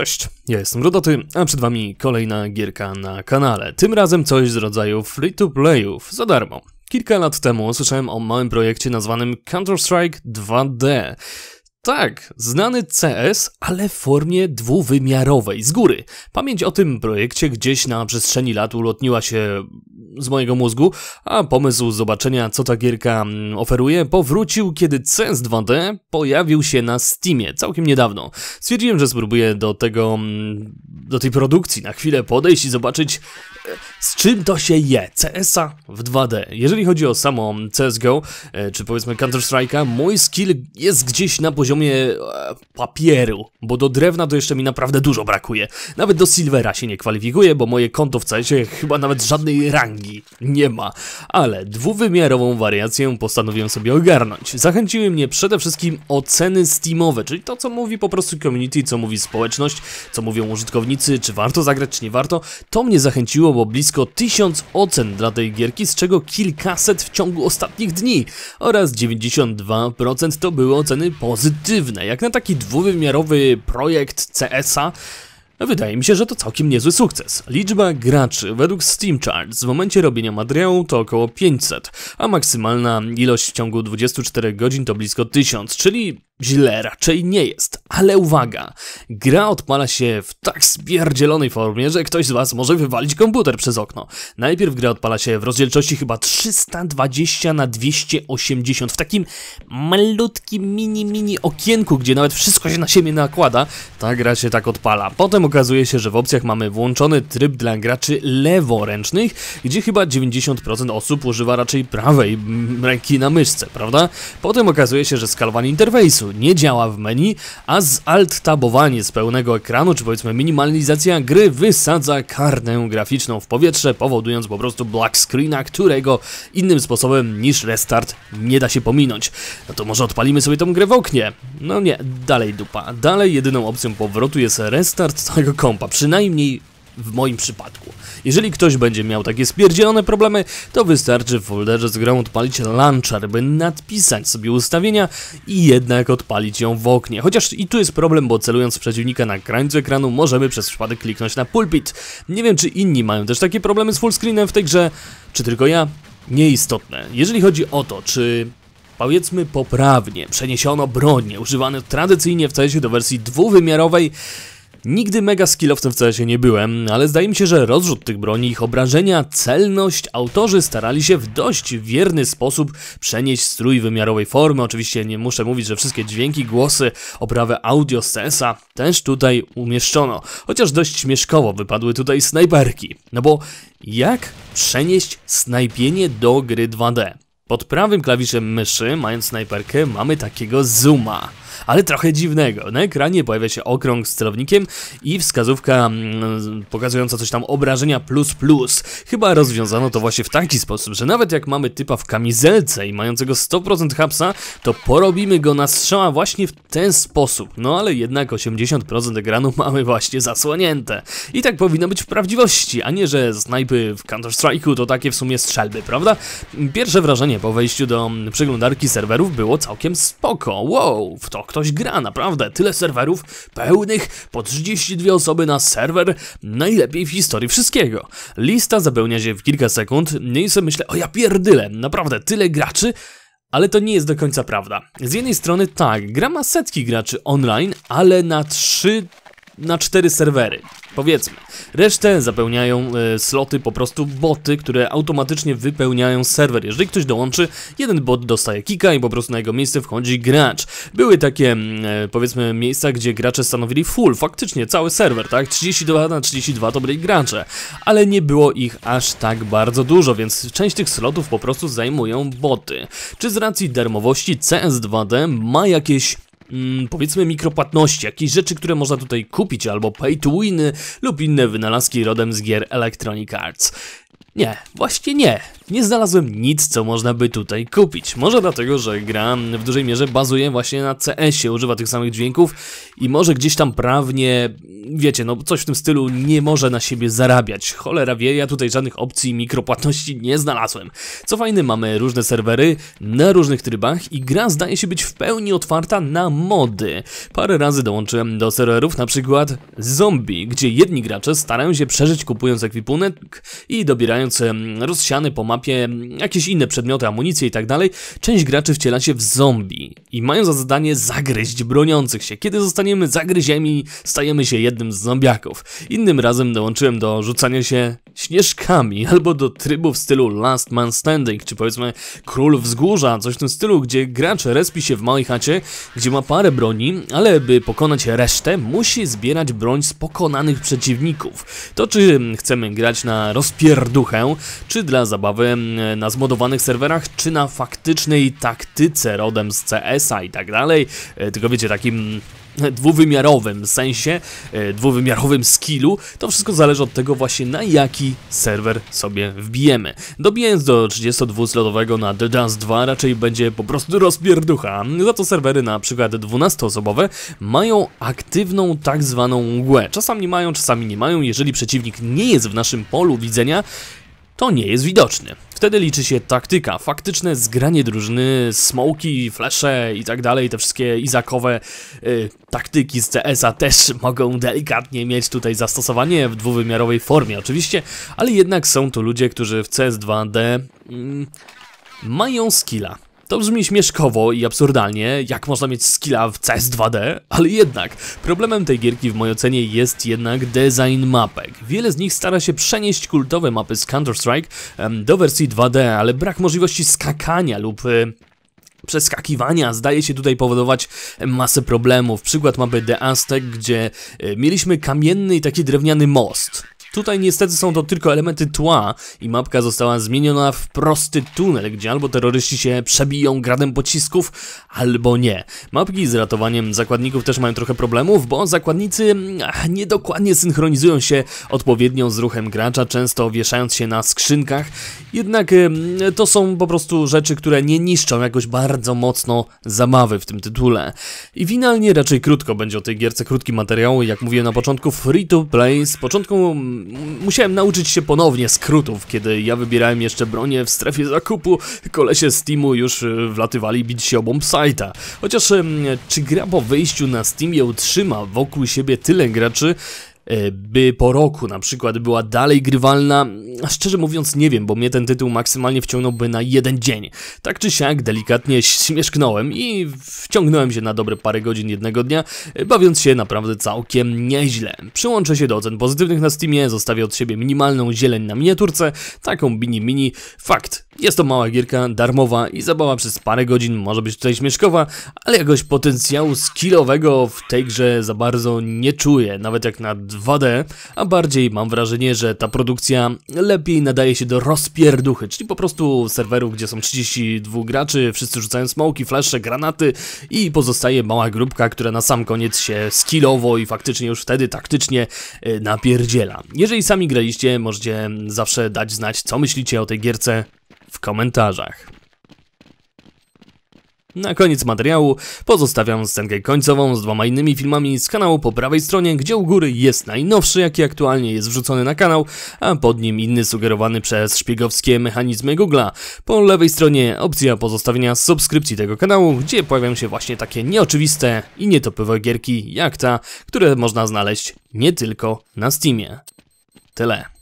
Cześć, ja jestem Rodoty, a przed wami kolejna gierka na kanale. Tym razem coś z rodzaju free-to-playów, za darmo. Kilka lat temu słyszałem o małym projekcie nazwanym Counter-Strike 2D. Tak, znany CS, ale w formie dwuwymiarowej, z góry. Pamięć o tym projekcie gdzieś na przestrzeni lat ulotniła się z mojego mózgu, a pomysł zobaczenia, co ta gierka mm, oferuje, powrócił, kiedy CS 2D pojawił się na Steamie całkiem niedawno. Stwierdziłem, że spróbuję do tego, mm, do tej produkcji na chwilę podejść i zobaczyć, z czym to się je? CS-a w 2D. Jeżeli chodzi o samą CSGO, e, czy powiedzmy Counter-Strike'a, mój skill jest gdzieś na poziomie e, papieru, bo do drewna to jeszcze mi naprawdę dużo brakuje. Nawet do Silvera się nie kwalifikuje, bo moje konto w CS-ie chyba nawet żadnej rangi nie ma. Ale dwuwymiarową wariację postanowiłem sobie ogarnąć. Zachęciły mnie przede wszystkim oceny steamowe, czyli to co mówi po prostu community, co mówi społeczność, co mówią użytkownicy, czy warto zagrać, czy nie warto. To mnie zachęciło bo blisko 1000 ocen dla tej gierki, z czego kilkaset w ciągu ostatnich dni oraz 92% to były oceny pozytywne. Jak na taki dwuwymiarowy projekt CS-a, Wydaje mi się, że to całkiem niezły sukces. Liczba graczy według Steam Charts w momencie robienia materiału to około 500, a maksymalna ilość w ciągu 24 godzin to blisko 1000, czyli źle raczej nie jest. Ale uwaga, gra odpala się w tak spierdzielonej formie, że ktoś z was może wywalić komputer przez okno. Najpierw gra odpala się w rozdzielczości chyba 320 na 280 w takim malutkim mini mini okienku, gdzie nawet wszystko się na siebie nakłada. Ta gra się tak odpala. Potem okazuje się, że w opcjach mamy włączony tryb dla graczy leworęcznych, gdzie chyba 90% osób używa raczej prawej ręki na myszce, prawda? Potem okazuje się, że skalowanie interfejsu nie działa w menu, a z alt-tabowanie z pełnego ekranu, czy powiedzmy minimalizacja gry wysadza kartę graficzną w powietrze, powodując po prostu black screena, którego innym sposobem niż restart nie da się pominąć. No to może odpalimy sobie tą grę w oknie? No nie, dalej dupa. Dalej jedyną opcją powrotu jest restart całego kompa, przynajmniej w moim przypadku. Jeżeli ktoś będzie miał takie spierdzielone problemy, to wystarczy w folderze z grą odpalić launcher, by nadpisać sobie ustawienia i jednak odpalić ją w oknie. Chociaż i tu jest problem, bo celując przeciwnika na krańcu ekranu możemy przez przypadek kliknąć na pulpit. Nie wiem czy inni mają też takie problemy z fullscreenem w tej grze, czy tylko ja? Nieistotne. Jeżeli chodzi o to, czy powiedzmy poprawnie przeniesiono broń używane tradycyjnie w CS do wersji dwuwymiarowej, Nigdy mega skillowcem w się nie byłem, ale zdaje mi się, że rozrzut tych broni, ich obrażenia, celność, autorzy starali się w dość wierny sposób przenieść strój wymiarowej formy. Oczywiście nie muszę mówić, że wszystkie dźwięki, głosy, oprawę audio sensa też tutaj umieszczono. Chociaż dość śmieszkowo wypadły tutaj snajperki. No bo jak przenieść snajpienie do gry 2D? Pod prawym klawiszem myszy, mając snajperkę, mamy takiego zooma. Ale trochę dziwnego. Na ekranie pojawia się okrąg z celownikiem i wskazówka mm, pokazująca coś tam obrażenia plus plus. Chyba rozwiązano to właśnie w taki sposób, że nawet jak mamy typa w kamizelce i mającego 100% hapsa, to porobimy go na strzała właśnie w ten sposób. No ale jednak 80% ekranu mamy właśnie zasłonięte. I tak powinno być w prawdziwości, a nie, że snajpy w Counter-Strike'u to takie w sumie strzelby, prawda? Pierwsze wrażenie po wejściu do mm, przeglądarki serwerów było całkiem spoko. Wow, w to ktoś gra, naprawdę. Tyle serwerów pełnych, po 32 osoby na serwer, najlepiej w historii wszystkiego. Lista zapełnia się w kilka sekund, Nie no jestem sobie myślę, o ja pierdyle, naprawdę tyle graczy, ale to nie jest do końca prawda. Z jednej strony tak, gra ma setki graczy online, ale na trzy na cztery serwery, powiedzmy. Resztę zapełniają e, sloty po prostu boty, które automatycznie wypełniają serwer. Jeżeli ktoś dołączy, jeden bot dostaje kika i po prostu na jego miejsce wchodzi gracz. Były takie, mm, e, powiedzmy, miejsca, gdzie gracze stanowili full, faktycznie cały serwer, tak? 32 na 32 to byli gracze, ale nie było ich aż tak bardzo dużo, więc część tych slotów po prostu zajmują boty. Czy z racji darmowości CS2D ma jakieś mm, powiedzmy mikropłatności, jakieś rzeczy, które można tutaj kupić, albo pay to winy lub inne wynalazki rodem z gier Electronic Arts. Nie, właśnie nie. Nie znalazłem nic, co można by tutaj kupić. Może dlatego, że gra w dużej mierze bazuje właśnie na CS-ie, używa tych samych dźwięków i może gdzieś tam prawnie, wiecie, no coś w tym stylu nie może na siebie zarabiać. Cholera wie, ja tutaj żadnych opcji mikropłatności nie znalazłem. Co fajne, mamy różne serwery na różnych trybach i gra zdaje się być w pełni otwarta na mody. Parę razy dołączyłem do serwerów, na przykład zombie, gdzie jedni gracze starają się przeżyć kupując ekwipunek i dobierając mając rozsiane po mapie jakieś inne przedmioty, amunicję i tak dalej, część graczy wciela się w zombie i mają za zadanie zagryźć broniących się. Kiedy zostaniemy zagryzieni, stajemy się jednym z zombiaków. Innym razem dołączyłem do rzucania się śnieżkami albo do trybu w stylu Last Man Standing, czy powiedzmy Król Wzgórza, coś w tym stylu, gdzie gracz respi się w małej chacie, gdzie ma parę broni, ale by pokonać resztę, musi zbierać broń z pokonanych przeciwników. To czy chcemy grać na rozpierduch czy dla zabawy na zmodowanych serwerach, czy na faktycznej taktyce rodem z CS-a i tak dalej, e, tylko wiecie, takim e, dwuwymiarowym sensie, e, dwuwymiarowym skillu, to wszystko zależy od tego właśnie na jaki serwer sobie wbijemy. Dobijając do 32-slotowego na The Dance 2 raczej będzie po prostu rozpierducha, za to serwery na przykład 12-osobowe mają aktywną tak zwaną mgłę. Czasami mają, czasami nie mają, jeżeli przeciwnik nie jest w naszym polu widzenia, to nie jest widoczny. Wtedy liczy się taktyka, faktyczne zgranie drużyny, smoki, flesze i tak dalej, te wszystkie izakowe y, taktyki z CS-a też mogą delikatnie mieć tutaj zastosowanie w dwuwymiarowej formie oczywiście, ale jednak są to ludzie, którzy w CS 2D y, mają skilla. To brzmi śmieszkowo i absurdalnie, jak można mieć skilla w CS 2D, ale jednak, problemem tej gierki w mojej ocenie jest jednak design mapek. Wiele z nich stara się przenieść kultowe mapy z Counter-Strike do wersji 2D, ale brak możliwości skakania lub y, przeskakiwania zdaje się tutaj powodować masę problemów. Przykład mamy The Aztec, gdzie y, mieliśmy kamienny i taki drewniany most. Tutaj niestety są to tylko elementy tła i mapka została zmieniona w prosty tunel, gdzie albo terroryści się przebiją gradem pocisków, albo nie. Mapki z ratowaniem zakładników też mają trochę problemów, bo zakładnicy niedokładnie synchronizują się odpowiednio z ruchem gracza, często wieszając się na skrzynkach. Jednak to są po prostu rzeczy, które nie niszczą jakoś bardzo mocno zabawy w tym tytule. I finalnie raczej krótko będzie o tej gierce krótki materiał, jak mówiłem na początku free to play. Z początku musiałem nauczyć się ponownie skrótów, kiedy ja wybierałem jeszcze bronię w strefie zakupu, kolesie z Steamu już y, wlatywali bić się o bomb site'a. Chociaż czy gra po wyjściu na Steamie utrzyma wokół siebie tyle graczy, E, by po roku na przykład była dalej grywalna, szczerze mówiąc nie wiem, bo mnie ten tytuł maksymalnie wciągnąłby na jeden dzień. Tak czy siak delikatnie śmieszknąłem i wciągnąłem się na dobre parę godzin jednego dnia, e, bawiąc się naprawdę całkiem nieźle. Przyłączę się do ocen pozytywnych na Steamie, zostawię od siebie minimalną zieleń na miniaturce, taką mini mini, fakt jest to mała gierka, darmowa i zabawa przez parę godzin może być tutaj śmieszkowa, ale jakoś potencjału skillowego w tej grze za bardzo nie czuję, nawet jak na 2D, a bardziej mam wrażenie, że ta produkcja lepiej nadaje się do rozpierduchy, czyli po prostu serwerów, gdzie są 32 graczy, wszyscy rzucają smoki, flasze, granaty i pozostaje mała grupka, która na sam koniec się skillowo i faktycznie już wtedy taktycznie e, napierdziela. Jeżeli sami graliście, możecie zawsze dać znać, co myślicie o tej gierce w komentarzach. Na koniec materiału pozostawiam scenkę końcową z dwoma innymi filmami z kanału po prawej stronie, gdzie u góry jest najnowszy, jaki aktualnie jest wrzucony na kanał, a pod nim inny sugerowany przez szpiegowskie mechanizmy Google'a. Po lewej stronie opcja pozostawienia subskrypcji tego kanału, gdzie pojawiają się właśnie takie nieoczywiste i nietopowe gierki jak ta, które można znaleźć nie tylko na Steamie. Tyle.